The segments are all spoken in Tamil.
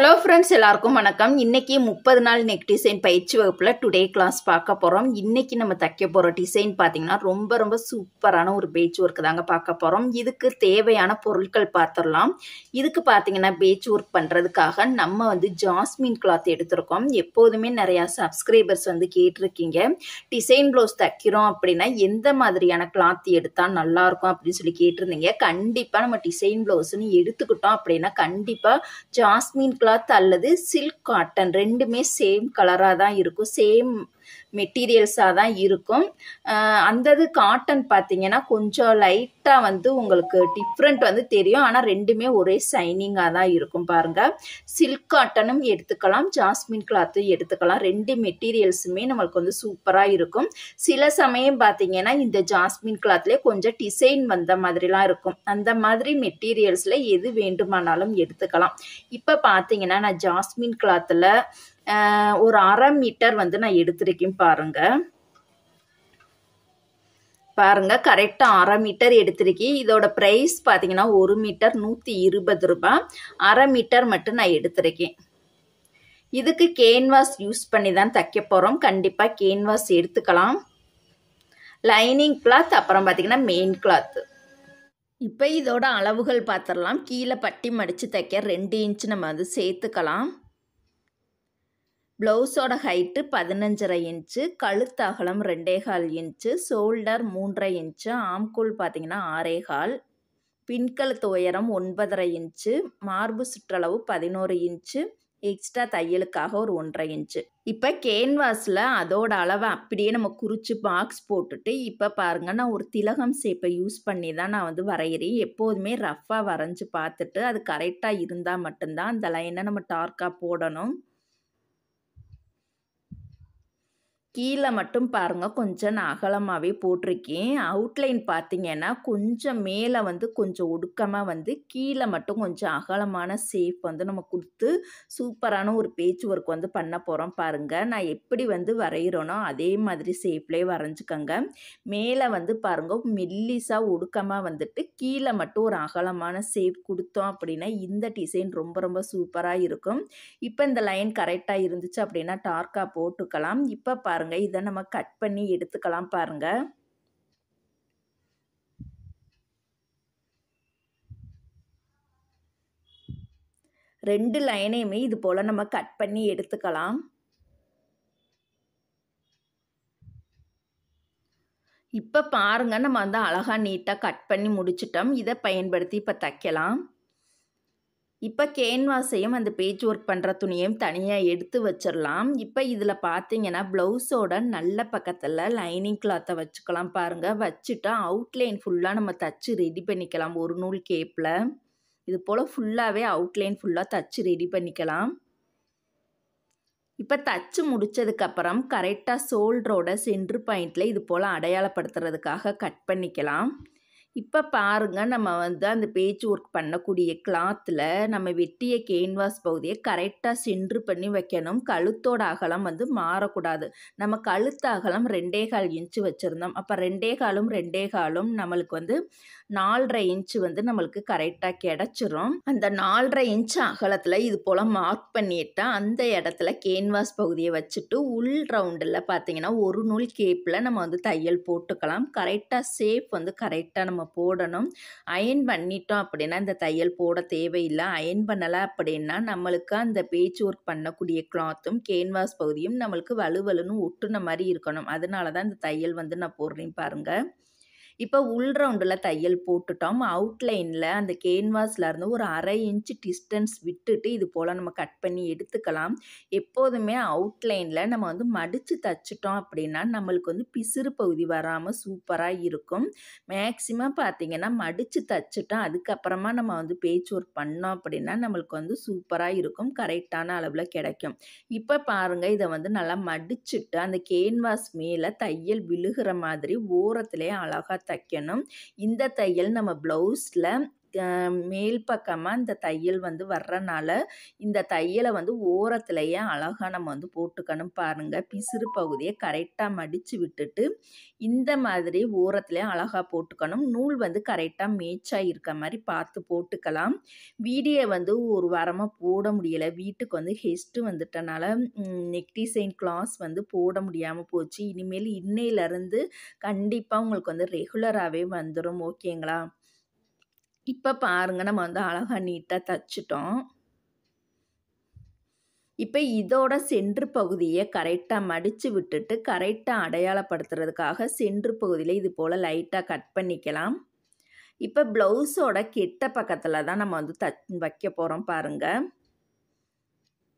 ஹலோ ஃப்ரெண்ட்ஸ் எல்லாருக்கும் வணக்கம் இன்றைக்கி முப்பது நாள் நெக் டிசைன் பயிற்சி வகுப்பில் டுடே கிளாஸ் பார்க்க போகிறோம் இன்றைக்கி நம்ம தைக்க போகிற டிசைன் பார்த்திங்கன்னா ரொம்ப ரொம்ப சூப்பரான ஒரு பேச் ஒர்க்கு தாங்க பார்க்க போகிறோம் இதுக்கு தேவையான பொருட்கள் பார்த்துடலாம் இதுக்கு பார்த்தீங்கன்னா பேச் ஒர்க் பண்ணுறதுக்காக நம்ம வந்து ஜாஸ்மின் கிளாத் எடுத்திருக்கோம் எப்போதுமே நிறையா சப்ஸ்கிரைபர்ஸ் வந்து கேட்டிருக்கீங்க டிசைன் ப்ளவுஸ் தைக்கிறோம் அப்படின்னா எந்த மாதிரியான கிளாத் எடுத்தால் நல்லாயிருக்கும் அப்படின்னு சொல்லி கேட்டிருந்தீங்க கண்டிப்பாக நம்ம டிசைன் ப்ளவுஸ்னு எடுத்துக்கிட்டோம் அப்படின்னா கண்டிப்பாக ஜாஸ்மின் கிளாத் அல்லது சில்க் காட்டன் ரெண்டுமே சேம் கலராக தான் இருக்கும் சேம் மெட்டீரியல்ஸாக தான் இருக்கும் அந்த இது காட்டன் பார்த்தீங்கன்னா கொஞ்சம் லைட்டாக வந்து உங்களுக்கு டிஃப்ரெண்ட் வந்து தெரியும் ஆனால் ரெண்டுமே ஒரே ஷைனிங்காக தான் இருக்கும் பாருங்கள் சில்க் காட்டனும் எடுத்துக்கலாம் ஜாஸ்மின் கிளாத்தும் எடுத்துக்கலாம் ரெண்டு மெட்டீரியல்ஸுமே நம்மளுக்கு வந்து சூப்பராக இருக்கும் சில சமயம் பார்த்தீங்கன்னா இந்த ஜாஸ்மின் கிளாத்லேயே கொஞ்சம் டிசைன் வந்த மாதிரிலாம் இருக்கும் அந்த மாதிரி மெட்டீரியல்ஸில் எது வேண்டுமானாலும் எடுத்துக்கலாம் இப்போ பார்த்தீங்கன்னா நான் ஜாஸ்மின் கிளாத்தில் ஒரு அரை மீட்டர் வந்து நான் எடுத்திருக்கேன் பாருங்கள் பாருங்க கரெக்டாக அரை மீட்டர் எடுத்திருக்கேன் இதோட ப்ரைஸ் பார்த்தீங்கன்னா ஒரு மீட்டர் நூற்றி இருபது ரூபாய் அரை மீட்டர் மட்டும் நான் எடுத்திருக்கேன் இதுக்கு கேன்வாஸ் யூஸ் பண்ணி தான் தைக்க போகிறோம் கண்டிப்பாக கேன்வாஸ் எடுத்துக்கலாம் லைனிங் கிளாத் அப்புறம் பார்த்தீங்கன்னா மெயின் கிளாத்து இப்போ இதோட அளவுகள் பார்த்துடலாம் கீழே பட்டி மடித்து தைக்க ரெண்டு இன்ச்சு நம்ம வந்து சேர்த்துக்கலாம் ப்ளவுஸோட ஹைட்டு பதினஞ்சரை இன்ச்சு கழுத்து அகலம் ரெண்டேகால் இன்ச்சு ஷோல்டர் மூன்றரை இன்ச்சு ஆம்கூல் பார்த்திங்கன்னா ஆறேகால் பின்கழுத்து உயரம் ஒன்பதரை இன்ச்சு மார்பு சுற்றளவு பதினோரு இன்ச்சு எக்ஸ்ட்ரா தையலுக்காக ஒரு ஒன்றரை இன்ச்சு இப்போ கேன்வாஸில் அதோட அளவை அப்படியே நம்ம குறித்து பாக்ஸ் போட்டுட்டு இப்போ பாருங்கள் நான் ஒரு திலகம் சேப்பை யூஸ் பண்ணி தான் நான் வந்து வரைகிறேன் எப்போதுமே ரஃப்பாக வரைஞ்சி பார்த்துட்டு அது கரெக்டாக இருந்தால் மட்டும்தான் அந்த லைனை நம்ம டார்க்காக போடணும் கீழே மட்டும் பாருங்கள் கொஞ்சம் நான் அகலமாகவே போட்டிருக்கேன் அவுட்லைன் பார்த்திங்கன்னா கொஞ்சம் மேலே வந்து கொஞ்சம் ஒடுக்கமாக வந்து கீழே மட்டும் கொஞ்சம் அகலமான ஷேப் வந்து நம்ம கொடுத்து சூப்பரான ஒரு பேச்சு ஒர்க் வந்து பண்ண போகிறோம் பாருங்கள் நான் எப்படி வந்து வரைகிறோனோ அதே மாதிரி ஷேப்லேயே வரைஞ்சிக்கோங்க மேலே வந்து பாருங்கள் மெல்லிஸாக ஒடுக்கமாக வந்துட்டு கீழே மட்டும் ஒரு அகலமான ஷேப் கொடுத்தோம் அப்படின்னா இந்த டிசைன் ரொம்ப ரொம்ப சூப்பராக இருக்கும் இப்போ இந்த லைன் கரெக்டாக இருந்துச்சு அப்படின்னா டார்க்காக போட்டுக்கலாம் இப்போ பாருங்கள் பாருங்க இதை நம்ம கட் பண்ணி எடுத்துக்கலாம் பாருங்கள் ரெண்டு லைனையுமே இது போல் நம்ம கட் பண்ணி எடுத்துக்கலாம் இப்போ பாருங்கள் நம்ம வந்து அழகாக நீட்டாக கட் பண்ணி முடிச்சிட்டோம் இதை பயன்படுத்தி இப்போ தைக்கலாம் இப்போ கேன்வாஸையும் அந்த பேஜ் ஒர்க் பண்ணுற துணியையும் தனியாக எடுத்து வச்சிடலாம் இப்போ இதில் பார்த்தீங்கன்னா ப்ளவுஸோட நல்ல பக்கத்தில் லைனிங் கிளாத்தை வச்சுக்கலாம் பாருங்கள் வச்சுட்டா அவுட்லைன் ஃபுல்லாக நம்ம தச்சு ரெடி பண்ணிக்கலாம் ஒரு நூல் கேப்பில் இது போல் ஃபுல்லாகவே அவுட்லைன் ஃபுல்லாக தச்சு ரெடி பண்ணிக்கலாம் இப்போ தச்சு முடித்ததுக்கப்புறம் கரெக்டாக சோல்டரோட சென்ட்ரு பாயிண்டில் இது போல் அடையாளப்படுத்துறதுக்காக கட் பண்ணிக்கலாம் இப்போ பாருங்கள் நம்ம வந்து அந்த பேச்சு ஒர்க் பண்ணக்கூடிய கிளாத்தில் நம்ம வெட்டிய கேன்வாஸ் பகுதியை கரெக்டாக சென்று பண்ணி வைக்கணும் கழுத்தோட அகலம் வந்து மாறக்கூடாது நம்ம கழுத்து அகலம் ரெண்டே கால் இன்ச்சு வச்சுருந்தோம் அப்போ ரெண்டே காலும் ரெண்டே காலும் நம்மளுக்கு வந்து நாலரை இன்ச்சு வந்து நம்மளுக்கு கரெக்டாக கிடச்சிரும் அந்த நாலரை இன்ச்சு அகலத்தில் இது போல் மார்க் பண்ணிட்டா அந்த இடத்துல கேன்வாஸ் பகுதியை வச்சுட்டு உள் ரவுண்டில் பார்த்தீங்கன்னா ஒரு நூல் கேப்பில் நம்ம வந்து தையல் போட்டுக்கலாம் கரெக்டாக சேப் வந்து கரெக்டாக நம்ம போடணும் அயன் பண்ணிட்டோம் அப்படின்னா இந்த தையல் போட தேவையில்லை அயன் பண்ணலை அப்படின்னா நம்மளுக்கு அந்த பேச்சு ஒர்க் பண்ணக்கூடிய கிளாத்தும் கேன்வாஸ் பகுதியும் நம்மளுக்கு வலுவலுன்னு ஒட்டுன மாதிரி இருக்கணும் அதனால தான் இந்த தையல் வந்து நான் போடுறேன் பாருங்கள் இப்போ உள்ரவுண்டில் ரவுண்டில் தையல் போட்டுட்டோம் அவுட்லைனில் அந்த கேன்வாஸில் இருந்து ஒரு அரை இன்ச்சு டிஸ்டன்ஸ் விட்டுட்டு இது போல் நம்ம கட் பண்ணி எடுத்துக்கலாம் எப்போதுமே அவுட்லைனில் நம்ம வந்து மடித்து தச்சுட்டோம் அப்படின்னா நம்மளுக்கு வந்து பிசிறு பகுதி வராமல் சூப்பராக இருக்கும் மேக்சிமம் பார்த்திங்கன்னா மடித்து தைச்சிட்டோம் அதுக்கப்புறமா நம்ம வந்து பேச்சு ஒர்க் பண்ணோம் அப்படின்னா நம்மளுக்கு வந்து சூப்பராக இருக்கும் கரெக்டான அளவில் கிடைக்கும் இப்போ பாருங்கள் இதை வந்து நல்லா மடிச்சுட்டு அந்த கேன்வாஸ் மேலே தையல் விழுகிற மாதிரி ஓரத்துலேயே அழகாக தைக்கணும் இந்த தையல் நம்ம ப்ளவுஸில் மேல் பக்கமாக இந்த தையல் வந்து வர்றனால இந்த தையலை வந்து ஓரத்துலையே அழகாக நம்ம வந்து போட்டுக்கணும் பாருங்கள் பிசிறு பகுதியை கரெக்டாக மடித்து விட்டுட்டு இந்த மாதிரி ஓரத்துலேயே அழகாக போட்டுக்கணும் நூல் வந்து கரெக்டாக மேய்ச்சாக இருக்க மாதிரி பார்த்து போட்டுக்கலாம் வீடியோ வந்து ஒரு வாரமாக போட முடியலை வீட்டுக்கு வந்து ஹெஸ்ட்டு வந்துட்டனால நெக் டிசைன் கிளாஸ் வந்து போட முடியாமல் போச்சு இனிமேல் இன்னையிலேருந்து கண்டிப்பாக உங்களுக்கு வந்து ரெகுலராகவே வந்துடும் ஓகேங்களா இப்போ பாருங்க நம்ம வந்து அழகாக நீட்டாக தச்சுட்டோம் இப்போ இதோட சென்று பகுதியை கரெக்டாக மடித்து விட்டுட்டு கரெக்டாக அடையாளப்படுத்துறதுக்காக சென்று பகுதியில் இது போல் லைட்டாக கட் பண்ணிக்கலாம் இப்போ ப்ளவுஸோட கெட்ட பக்கத்தில் தான் நம்ம வந்து த வைக்க போகிறோம் பாருங்கள்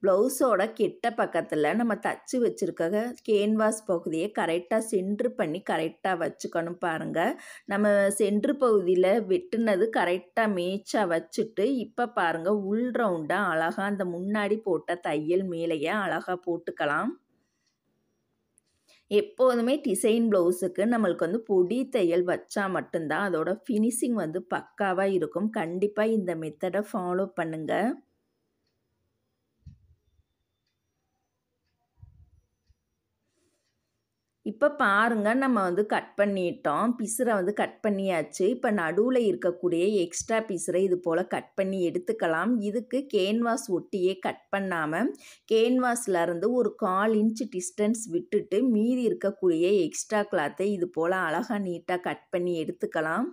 ப்ளவுஸோட கிட்ட பக்கத்தில் நம்ம தச்சு வச்சுருக்க கேன்வாஸ் பகுதியை கரெக்டாக சென்ட்ரு பண்ணி கரெக்டாக வச்சுக்கணும் பாருங்கள் நம்ம சென்ட்ரு பகுதியில் வெட்டுனது கரெக்டாக மேய்ச்சா வச்சுட்டு இப்போ பாருங்கள் உள் ரவுண்டாக அழகாக அந்த முன்னாடி போட்ட தையல் மேலேயே அழகாக போட்டுக்கலாம் எப்போதுமே டிசைன் ப்ளவுஸுக்கு நம்மளுக்கு வந்து பொடி தையல் வச்சா மட்டும்தான் அதோட ஃபினிஷிங் வந்து பக்காவாக இருக்கும் கண்டிப்பாக இந்த மெத்தடை ஃபாலோ பண்ணுங்கள் இப்போ பாருங்க நம்ம வந்து கட் பண்ணிட்டோம் பிசுரை வந்து கட் பண்ணியாச்சு இப்போ நடுவில் இருக்கக்கூடிய எக்ஸ்ட்ரா பிசுரை இது போல் கட் பண்ணி எடுத்துக்கலாம் இதுக்கு கேன்வாஸ் ஒட்டியே கட் பண்ணாமல் கேன்வாஸ்லேருந்து ஒரு கால் இன்ச் டிஸ்டன்ஸ் விட்டுட்டு மீதி இருக்கக்கூடிய எக்ஸ்ட்ரா கிளாத்தை இது போல் அழகாக நீட்டாக கட் பண்ணி எடுத்துக்கலாம்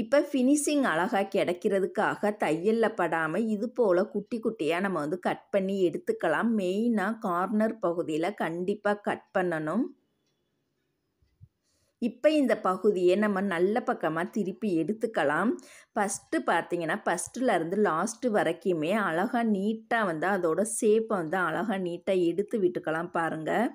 இப்போ ஃபினிஷிங் அழகாக கிடைக்கிறதுக்காக தையலில் படாமல் இது போல் குட்டி குட்டியாக நம்ம வந்து கட் பண்ணி எடுத்துக்கலாம் மெயினாக கார்னர் பகுதியில் கண்டிப்பாக கட் பண்ணணும் இப்போ இந்த பகுதியை நம்ம நல்ல பக்கமாக திருப்பி எடுத்துக்கலாம் ஃபஸ்ட்டு பார்த்தீங்கன்னா ஃபஸ்ட்டுலேருந்து லாஸ்ட்டு வரைக்குமே அழகாக நீட்டாக வந்து அதோட ஷேப்பை வந்து அழகாக நீட்டாக எடுத்து விட்டுக்கலாம் பாருங்கள்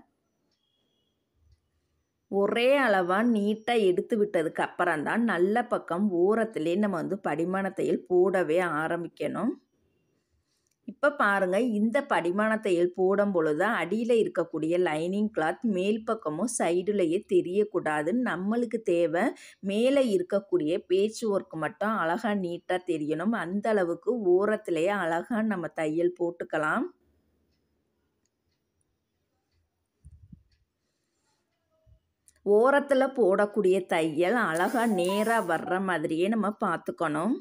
ஒரே அளவாக நீட்டாக எடுத்து விட்டதுக்கு அப்புறம் தான் நல்ல பக்கம் ஓரத்துலேயே நம்ம வந்து படிமான தையல் போடவே ஆரம்பிக்கணும் இப்போ பாருங்கள் இந்த படிமான தையல் போடும் பொழுது அடியில் இருக்கக்கூடிய லைனிங் கிளாத் மேல் பக்கமும் சைடுலேயே தெரியக்கூடாதுன்னு நம்மளுக்கு தேவை மேலே இருக்கக்கூடிய பேச்சு ஒர்க் மட்டும் அழகாக நீட்டாக தெரியணும் அந்த அளவுக்கு ஓரத்துலேயே அழகாக நம்ம தையல் போட்டுக்கலாம் ஓரத்தில் போடக்கூடிய தையல் அழகாக நேராக வர்ற மாதிரியே நம்ம பார்த்துக்கணும்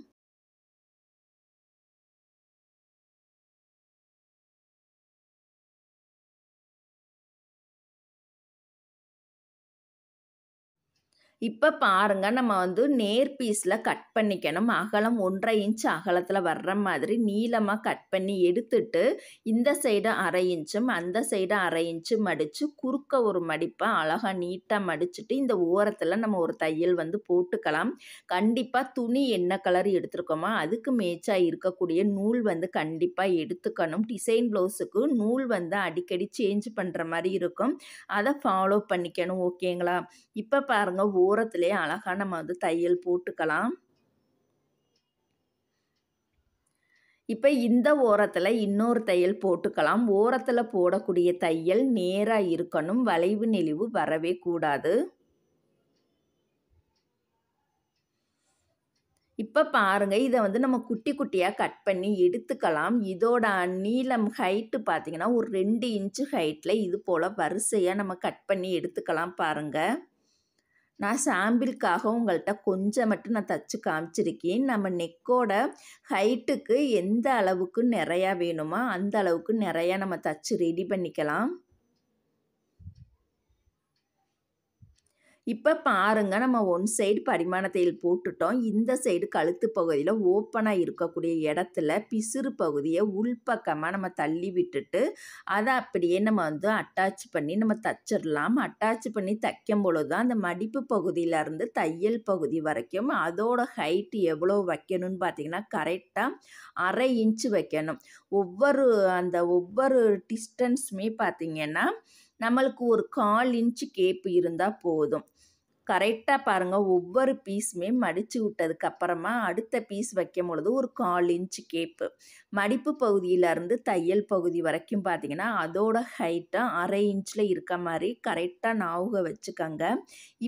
இப்போ பாருங்க நம்ம வந்து நேர் பீஸில் கட் பண்ணிக்கணும் அகலம் ஒன்றரை இன்ச் அகலத்தில் வர்ற மாதிரி நீளமாக கட் பண்ணி எடுத்துட்டு இந்த சைடு அரை இன்ச்சும் அந்த சைடு அரை இன்ச்சும் மடித்து குறுக்க ஒரு மடிப்பை அழகாக நீட்டாக மடிச்சுட்டு இந்த ஓரத்தில் நம்ம ஒரு தையல் வந்து போட்டுக்கலாம் கண்டிப்பாக துணி என்ன கலர் எடுத்துருக்கோமோ அதுக்கு மேய்ச்சாக இருக்கக்கூடிய நூல் வந்து கண்டிப்பாக எடுத்துக்கணும் டிசைன் ப்ளவுஸுக்கு நூல் வந்து அடிக்கடி சேஞ்ச் பண்ணுற மாதிரி இருக்கும் அதை ஃபாலோ பண்ணிக்கணும் ஓகேங்களா இப்போ பாருங்கள் ஓ ஓரத்துலேயே அழகாக நம்ம வந்து தையல் போட்டுக்கலாம் இப்போ இந்த ஓரத்தில் இன்னொரு தையல் போட்டுக்கலாம் ஓரத்தில் போடக்கூடிய தையல் நேராக இருக்கணும் வளைவு நெளிவு வரவே கூடாது இப்போ பாருங்கள் இதை வந்து நம்ம குட்டி குட்டியாக கட் பண்ணி எடுத்துக்கலாம் இதோட நீளம் ஹைட்டு பார்த்திங்கன்னா ஒரு ரெண்டு இன்ச்சு ஹைட்டில் இது போல் வரிசையாக நம்ம கட் பண்ணி எடுத்துக்கலாம் பாருங்கள் நான் சாம்பிளுக்காக உங்கள்கிட்ட கொஞ்சம் மட்டும் நான் தச்சு காமிச்சிருக்கேன் நம்ம நெக்கோட ஹைட்டுக்கு எந்த அளவுக்கு நிறையா வேணுமோ அந்த அளவுக்கு நிறையா நம்ம தச்சு ரெடி பண்ணிக்கலாம் இப்போ பாருங்கள் நம்ம ஒன் சைடு பரிமாண தையல் போட்டுட்டோம் இந்த சைடு கழுத்து பகுதியில் ஓப்பனாக இருக்கக்கூடிய இடத்துல பிசுறு பகுதியை உள்பக்கமாக நம்ம தள்ளி விட்டுட்டு அதை அப்படியே நம்ம வந்து அட்டாச் பண்ணி நம்ம தச்சிடலாம் அட்டாச் பண்ணி தைக்கும் பொழுது தான் அந்த மடிப்பு பகுதியிலேருந்து தையல் பகுதி வரைக்கும் அதோட ஹைட்டு எவ்வளோ வைக்கணும்னு பார்த்திங்கன்னா கரெக்டாக அரை இன்ச்சு வைக்கணும் ஒவ்வொரு அந்த ஒவ்வொரு டிஸ்டன்ஸுமே பார்த்திங்கன்னா நம்மளுக்கு ஒரு கால் இன்ச்சு கேப்பு இருந்தால் போதும் கரெக்டாக பாருங்கள் ஒவ்வொரு பீஸுமே மடித்து விட்டதுக்கப்புறமா அடுத்த பீஸ் வைக்கும் பொழுது ஒரு கால் இன்ச்சு கேப்பு மடிப்பு பகுதியிலேருந்து தையல் பகுதி வரைக்கும் பார்த்தீங்கன்னா அதோட ஹைட்டாக அரை இன்ச்சில் இருக்க மாதிரி கரெக்டாக நாவுக வச்சுக்கோங்க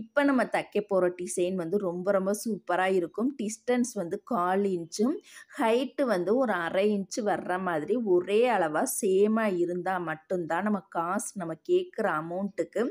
இப்போ நம்ம தைக்க போகிற டிசைன் வந்து ரொம்ப ரொம்ப சூப்பராக இருக்கும் டிஸ்டன்ஸ் வந்து கால் இன்ச்சும் ஹைட்டு வந்து ஒரு அரை இன்ச்சு வர்ற மாதிரி ஒரே அளவாக சேமாக இருந்தால் மட்டும்தான் நம்ம காசு நம்ம கேட்குற அமௌண்ட்டுக்கு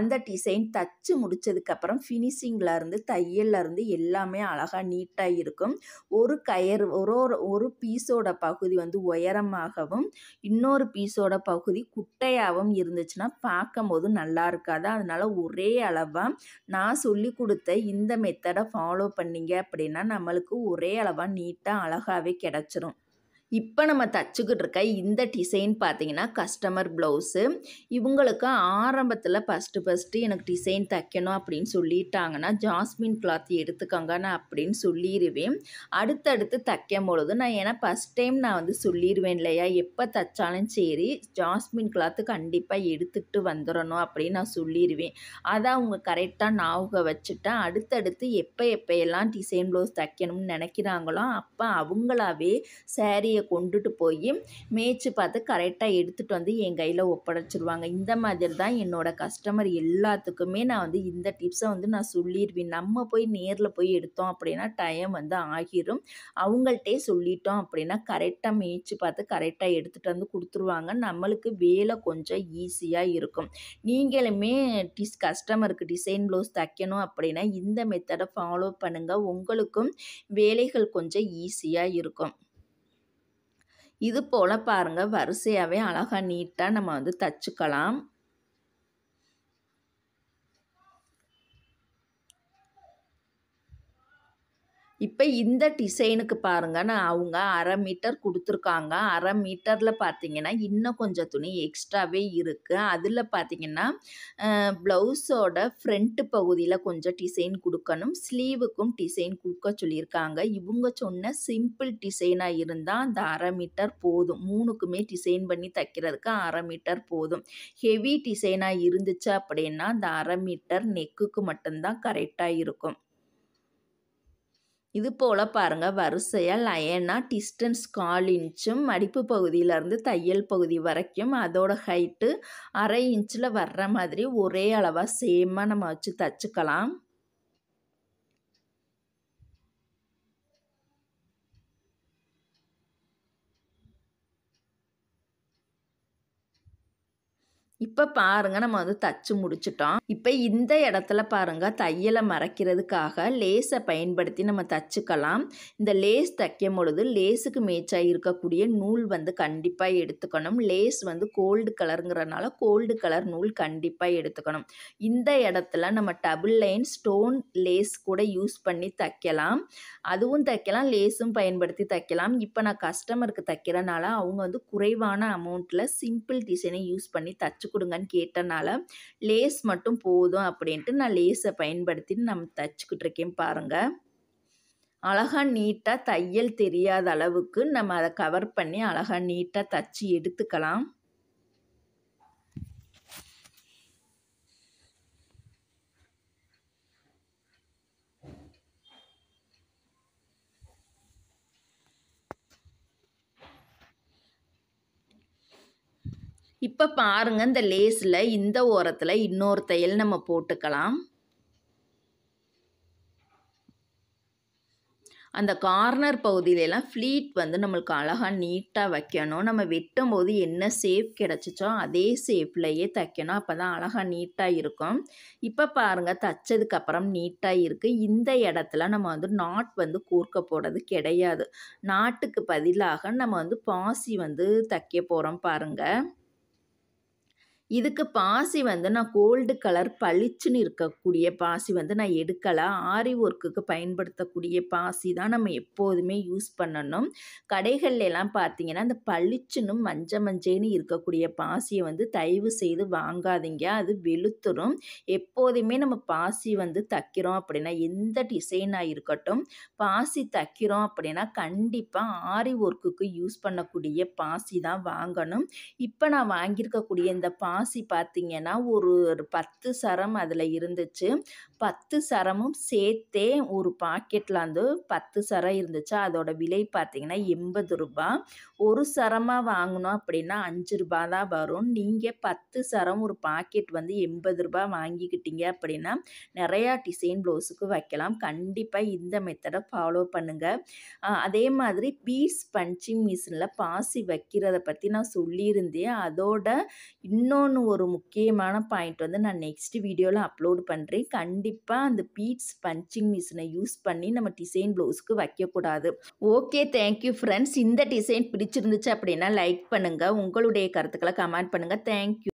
அந்த டிசைன் தச்சு முடித்ததுக்கப்புறம் அப்புறம் ஃபினிஷிங்கில் இருந்து தையலில் இருந்து எல்லாமே அழகாக நீட்டாக இருக்கும் ஒரு கயர் ஒரு ஒரு பீஸோட பகுதி வந்து உயரமாகவும் இன்னொரு பீஸோட பகுதி குட்டையாகவும் இருந்துச்சுன்னா பார்க்கும்போது நல்லா இருக்காது அதனால் ஒரே அளவாக நான் சொல்லி கொடுத்த இந்த மெத்தடை ஃபாலோ பண்ணிங்க அப்படின்னா நம்மளுக்கு ஒரே அளவாக நீட்டாக அழகாகவே கிடச்சிரும் இப்போ நம்ம தச்சுக்கிட்டு இருக்க இந்த டிசைன் பார்த்தீங்கன்னா கஸ்டமர் ப்ளவுஸு இவங்களுக்கு ஆரம்பத்தில் ஃபஸ்ட்டு ஃபஸ்ட்டு எனக்கு டிசைன் தைக்கணும் அப்படின்னு சொல்லிட்டாங்கன்னா ஜாஸ்மின் கிளாத் எடுத்துக்கோங்க நான் அப்படின்னு சொல்லிடுவேன் அடுத்தடுத்து தைக்கும் பொழுது நான் ஏன்னா ஃபஸ்ட் டைம் நான் வந்து சொல்லிடுவேன் இல்லையா எப்போ தைச்சாலும் சரி ஜாஸ்மின் கிளாத்து கண்டிப்பாக எடுத்துக்கிட்டு வந்துடணும் அப்படின்னு நான் சொல்லிடுவேன் அதை அவங்க கரெக்டாக ஞாபகம் வச்சுட்டேன் அடுத்தடுத்து எப்போ எப்போ எல்லாம் டிசைன் ப்ளவுஸ் தைக்கணும்னு நினைக்கிறாங்களோ அப்போ அவங்களாவே சேரீ கோழியை கொண்டுட்டு போய் மேய்ச்சி பார்த்து கரெக்டாக எடுத்துகிட்டு வந்து என் கையில் ஒப்படைச்சிருவாங்க இந்த மாதிரி தான் என்னோடய கஸ்டமர் எல்லாத்துக்குமே நான் வந்து இந்த டிப்ஸை வந்து நான் சொல்லிடுவேன் நம்ம போய் நேரில் போய் எடுத்தோம் அப்படின்னா டைம் வந்து ஆகிரும் அவங்கள்ட்டே சொல்லிட்டோம் அப்படின்னா கரெக்டாக மேய்ச்சி பார்த்து கரெக்டாக எடுத்துகிட்டு வந்து கொடுத்துருவாங்க நம்மளுக்கு வேலை கொஞ்சம் ஈஸியாக இருக்கும் நீங்களுமே டிஸ் கஸ்டமருக்கு டிசைன் ப்ளவுஸ் தைக்கணும் அப்படின்னா இந்த மெத்தடை ஃபாலோ பண்ணுங்கள் உங்களுக்கும் வேலைகள் கொஞ்சம் ஈஸியாக இருக்கும் இது போல் பாருங்கள் வரிசையாகவே அழகாக நீட்டாக நம்ம வந்து தச்சுக்கலாம் இப்போ இந்த டிசைனுக்கு பாருங்கன்னு அவங்க அரை மீட்டர் கொடுத்துருக்காங்க அரை மீட்டரில் பார்த்தீங்கன்னா இன்னும் கொஞ்சம் துணி எக்ஸ்ட்ராவே இருக்குது அதில் பார்த்தீங்கன்னா ப்ளவுஸோட ஃப்ரண்ட்டு பகுதியில் கொஞ்சம் டிசைன் கொடுக்கணும் ஸ்லீவுக்கும் டிசைன் கொடுக்க சொல்லியிருக்காங்க இவங்க சொன்ன சிம்பிள் டிசைனாக இருந்தால் அந்த அரை மீட்டர் போதும் மூணுக்குமே டிசைன் பண்ணி தைக்கிறதுக்கு அரை மீட்டர் போதும் ஹெவி டிசைனாக இருந்துச்சு அப்படின்னா அந்த அரை மீட்டர் நெக்குக்கு மட்டும்தான் கரெக்டாக இருக்கும் இது போல் பாருங்கள் வரிசையாக லயனாக டிஸ்டன்ஸ் கால் இன்ச்சும் மடிப்பு பகுதியிலேருந்து தையல் பகுதி வரைக்கும் அதோட ஹைட்டு அரை இன்ச்சில் வர்ற மாதிரி ஒரே அளவாக சேமாக நம்ம வச்சு தச்சுக்கலாம் இப்போ பாருங்க நம்ம வந்து தச்சு முடிச்சிட்டோம் இப்போ இந்த இடத்துல பாருங்க தையலை மறைக்கிறதுக்காக லேஸை பயன்படுத்தி நம்ம தச்சுக்கலாம் இந்த லேஸ் தைக்கும் பொழுது லேஸுக்கு மேய்ச்சாக இருக்கக்கூடிய நூல் வந்து கண்டிப்பாக எடுத்துக்கணும் லேஸ் வந்து கோல்டு கலருங்கிறதுனால கோல்டு கலர் நூல் கண்டிப்பாக எடுத்துக்கணும் இந்த இடத்துல நம்ம டபுள் லைன் ஸ்டோன் லேஸ் கூட யூஸ் பண்ணி தைக்கலாம் அதுவும் தைக்கலாம் லேஸும் பயன்படுத்தி தைக்கலாம் இப்போ நான் கஸ்டமருக்கு தைக்கிறனால அவங்க வந்து குறைவான அமௌண்ட்டில் சிம்பிள் டிசைனை யூஸ் பண்ணி தச்சு கொடுங்கன்னு கேட்டனால லேஸ் மட்டும் போதும் அப்படின்ட்டு நான் லேஸை பயன்படுத்தி நம்ம தச்சுக்கிட்டு இருக்கேன் பாருங்கள் அழகாக நீட்டாக தையல் தெரியாத அளவுக்கு நம்ம அதை கவர் பண்ணி அழகாக நீட்டாக தச்சு எடுத்துக்கலாம் இப்போ பாருங்கள் இந்த லேஸில் இந்த ஓரத்தில் இன்னொரு தையல் நம்ம போட்டுக்கலாம் அந்த கார்னர் பகுதியிலலாம் ஃப்ளீட் வந்து நம்மளுக்கு அழகாக நீட்டாக வைக்கணும் நம்ம வெட்டும் போது என்ன சேஃப் கிடச்சிச்சோ அதே சேஃப்லையே தைக்கணும் அப்போ தான் அழகாக நீட்டாக இருக்கும் இப்போ பாருங்கள் தைச்சதுக்கப்புறம் நீட்டாக இருக்குது இந்த இடத்துல நம்ம வந்து நாட் வந்து கூர்க்க போடுறது கிடையாது நாட்டுக்கு பதிலாக நம்ம வந்து பாசி வந்து தைக்க போகிறோம் பாருங்கள் இதுக்கு பாசி வந்து நான் கோல்டு கலர் பளிச்சுன்னு இருக்கக்கூடிய பாசி வந்து நான் எடுக்கலை ஆரி ஒர்க்குக்கு பயன்படுத்தக்கூடிய பாசி தான் நம்ம எப்போதுமே யூஸ் பண்ணணும் கடைகள்லாம் பார்த்தீங்கன்னா அந்த பளிச்சுன்னு மஞ்ச மஞ்சேன்னு இருக்கக்கூடிய பாசியை வந்து தயவு செய்து வாங்காதீங்க அது வெளுத்துரும் எப்போதுமே நம்ம பாசி வந்து தைக்கிறோம் அப்படின்னா எந்த டிசைனாக இருக்கட்டும் பாசி தைக்கிறோம் அப்படின்னா கண்டிப்பாக ஆரி ஒர்க்குக்கு யூஸ் பண்ணக்கூடிய பாசி தான் வாங்கணும் இப்போ நான் வாங்கியிருக்கக்கூடிய இந்த பா ராசி பார்த்தீங்கன்னா ஒரு ஒரு பத்து சரம் அதில் இருந்துச்சு பத்து சரமும் சேர்த்தே ஒரு பாக்கெட்டில் வந்து பத்து சரம் இருந்துச்சு அதோட விலை பார்த்திங்கன்னா எண்பது ரூபா ஒரு சரமாக வாங்கினோம் அப்படின்னா அஞ்சு ரூபா தான் வரும் நீங்கள் பத்து சரம் ஒரு பாக்கெட் வந்து எண்பது ரூபா வாங்கிக்கிட்டீங்க அப்படின்னா நிறையா டிசைன் ப்ளவுஸுக்கு வைக்கலாம் கண்டிப்பாக இந்த மெத்தடை ஃபாலோ பண்ணுங்கள் அதே மாதிரி பீஸ் பஞ்சிங் மிஷினில் பாசி வைக்கிறத பற்றி நான் சொல்லியிருந்தேன் அதோட இன்னொன்று இன்னொன்று ஒரு முக்கியமான பாயிண்ட் வந்து நான் நெக்ஸ்ட் வீடியோவில் அப்லோட் பண்ணுறேன் கண்டிப்பாக அந்த பீட்ஸ் பஞ்சிங் மிஷினை யூஸ் பண்ணி நம்ம டிசைன் ப்ளவுஸ்க்கு வைக்கக்கூடாது ஓகே தேங்க்யூ ஃப்ரெண்ட்ஸ் இந்த டிசைன் பிடிச்சிருந்துச்சு அப்படின்னா லைக் பண்ணுங்கள் உங்களுடைய கருத்துக்களை கமெண்ட் பண்ணுங்கள் தேங்க்யூ